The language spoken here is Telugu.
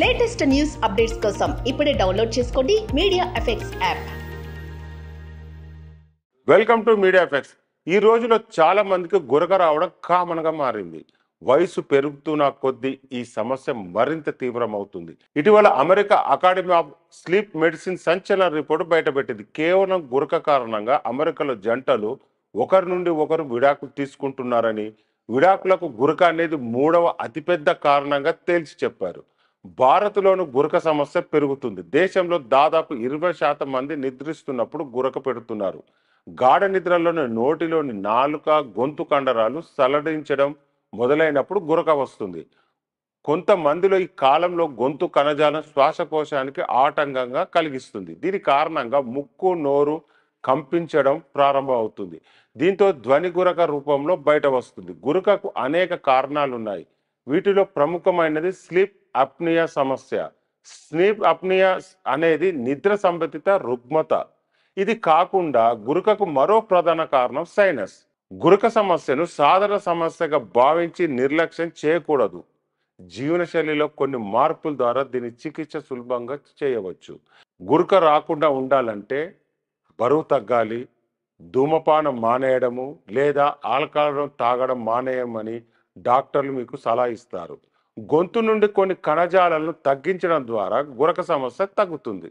లేటెస్ట్ న్యూస్ అప్డేట్స్ కోసం ఇప్పుడే డౌన్లోడ్ చేసుకోండి media effects app welcome to media effects ఈ రోజులో చాలా మందికి గురక రావడం కామన్గా మారింది వయసు పెరుగుతున్న కొద్దీ ఈ సమస్య మరింత తీవ్రమవుతుంది ఇటీవల America academy of sleep medicine సంచలన రిపోర్ట్ బయటపెట్టింది కేవలం గురక కారణంగా అమెరికాలో జంటలు ఒకరి నుండి ఒకరు విడాకులు తీసుకుంటున్నారని విడాకులకు గురక అనేది మూడవ అతిపెద్ద కారణంగా తేల్చి చెప్పారు భారత్లోను గురక సమస్య పెరుగుతుంది దేశంలో దాదాపు ఇరవై శాతం మంది నిద్రిస్తున్నప్పుడు గురక పెడుతున్నారు గాఢ నిద్రలోని నోటిలోని నాలుక గొంతు కండరాలు సలడించడం మొదలైనప్పుడు గురక వస్తుంది కొంతమందిలో ఈ కాలంలో గొంతు కణజాలం శ్వాసకోశానికి ఆటంకంగా కలిగిస్తుంది దీని కారణంగా ముక్కు నోరు కంపించడం ప్రారంభమవుతుంది దీంతో ధ్వని గురక రూపంలో బయట వస్తుంది గురకకు అనేక కారణాలు ఉన్నాయి వీటిలో ప్రముఖమైనది స్లీప్ అప్నియ సమస్య స్లీప్ అప్నియ అనేది నిద్ర సంబంధిత రుగ్మత ఇది కాకుండా గురుకకు మరో ప్రధాన కారణం సైనస్ గురుక సమస్యను సాధారణ సమస్యగా భావించి నిర్లక్ష్యం చేయకూడదు జీవనశైలిలో కొన్ని మార్పుల ద్వారా దీని చికిత్స సులభంగా చేయవచ్చు గురుక రాకుండా ఉండాలంటే బరువు తగ్గాలి ధూమపానం మానేయడము లేదా ఆల్కహాల్ తాగడం మానేయమని డాక్టర్లు మీకు సలహా ఇస్తారు గొంతు నుండి కొన్ని కణజాలను తగ్గించడం ద్వారా గురక సమస్య తగ్గుతుంది